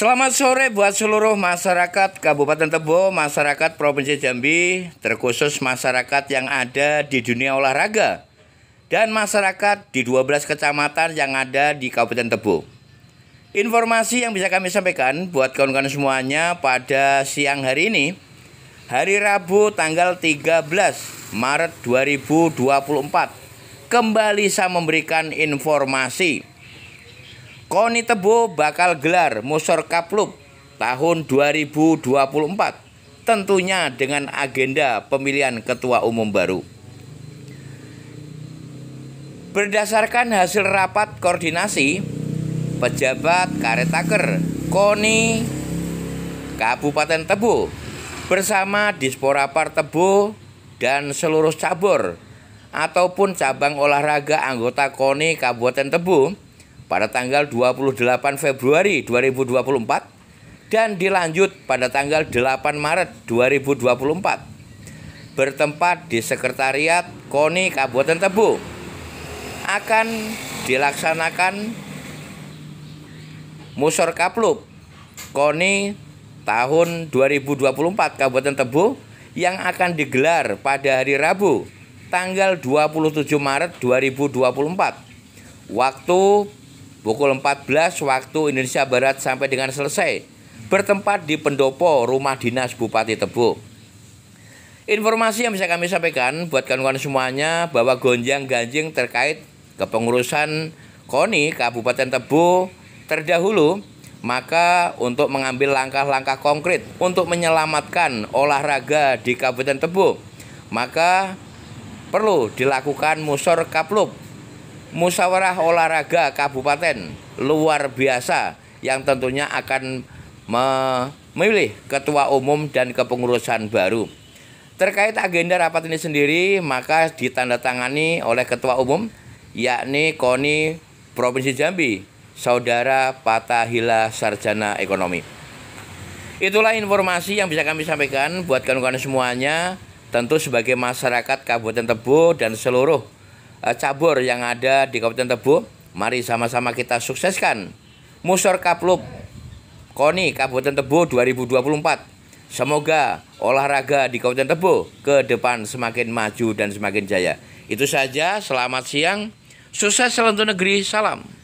Selamat sore buat seluruh masyarakat Kabupaten Tebo, masyarakat Provinsi Jambi, terkhusus masyarakat yang ada di dunia olahraga, dan masyarakat di 12 kecamatan yang ada di Kabupaten Tebo. Informasi yang bisa kami sampaikan buat kawan-kawan semuanya pada siang hari ini, hari Rabu tanggal 13 Maret 2024, kembali saya memberikan informasi Koni Tebo bakal gelar Musor Kaplub tahun 2024 tentunya dengan agenda pemilihan ketua umum baru. Berdasarkan hasil rapat koordinasi pejabat Karetaker Koni Kabupaten Tebo bersama Disporapar Tebo dan seluruh cabur ataupun cabang olahraga anggota KONI Kabupaten Tebu pada tanggal 28 Februari 2024 dan dilanjut pada tanggal 8 Maret 2024 bertempat di Sekretariat KONI Kabupaten Tebu akan dilaksanakan Musor Kaplup KONI tahun 2024 Kabupaten Tebu yang akan digelar pada hari Rabu tanggal 27 Maret 2024 waktu pukul 14 waktu Indonesia Barat sampai dengan selesai bertempat di pendopo rumah dinas Bupati Tebu. Informasi yang bisa kami sampaikan buat kawan-kawan semuanya bahwa gonjang ganjing terkait kepengurusan KONI Kabupaten Tebu terdahulu maka untuk mengambil langkah-langkah konkret untuk menyelamatkan olahraga di Kabupaten Tebu maka perlu dilakukan musor kapluk musyawarah olahraga kabupaten luar biasa yang tentunya akan memilih ketua umum dan kepengurusan baru. Terkait agenda rapat ini sendiri maka ditandatangani oleh ketua umum yakni KONI Provinsi Jambi, Saudara Patahila Sarjana Ekonomi. Itulah informasi yang bisa kami sampaikan buat kawan-kawan semuanya, tentu sebagai masyarakat Kabupaten Tebo dan seluruh Eh, cabur yang ada di Kabupaten Tebo. Mari sama-sama kita sukseskan Musor Kaplub KONI Kabupaten Tebo 2024. Semoga olahraga di Kabupaten Tebo ke depan semakin maju dan semakin jaya. Itu saja, selamat siang. Sukses selalu negeri, salam.